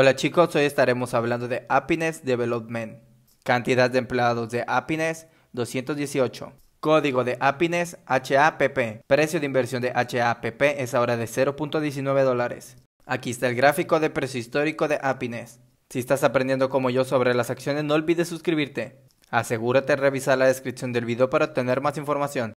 Hola chicos, hoy estaremos hablando de Happiness Development. Cantidad de empleados de Happiness 218. Código de Happiness HAPP. Precio de inversión de HAPP es ahora de 0.19 dólares. Aquí está el gráfico de precio histórico de Happiness. Si estás aprendiendo como yo sobre las acciones no olvides suscribirte. Asegúrate de revisar la descripción del video para obtener más información.